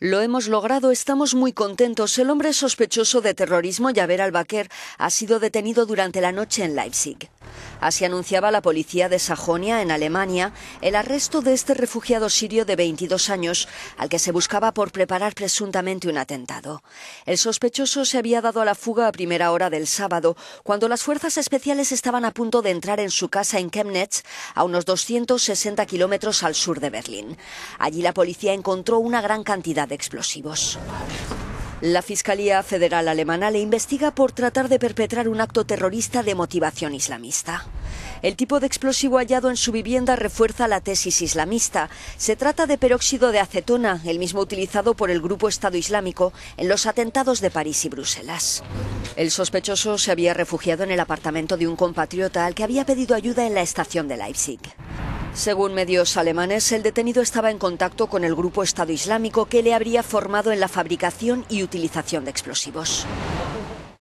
Lo hemos logrado, estamos muy contentos. El hombre sospechoso de terrorismo, Yaver Albaquer, ha sido detenido durante la noche en Leipzig. Así anunciaba la policía de Sajonia, en Alemania, el arresto de este refugiado sirio de 22 años, al que se buscaba por preparar presuntamente un atentado. El sospechoso se había dado a la fuga a primera hora del sábado, cuando las fuerzas especiales estaban a punto de entrar en su casa en Chemnitz, a unos 260 kilómetros al sur de Berlín. Allí la policía encontró una gran cantidad de explosivos. La Fiscalía Federal Alemana le investiga por tratar de perpetrar un acto terrorista de motivación islamista. El tipo de explosivo hallado en su vivienda refuerza la tesis islamista. Se trata de peróxido de acetona, el mismo utilizado por el Grupo Estado Islámico en los atentados de París y Bruselas. El sospechoso se había refugiado en el apartamento de un compatriota al que había pedido ayuda en la estación de Leipzig. Según medios alemanes, el detenido estaba en contacto con el grupo Estado Islámico que le habría formado en la fabricación y utilización de explosivos.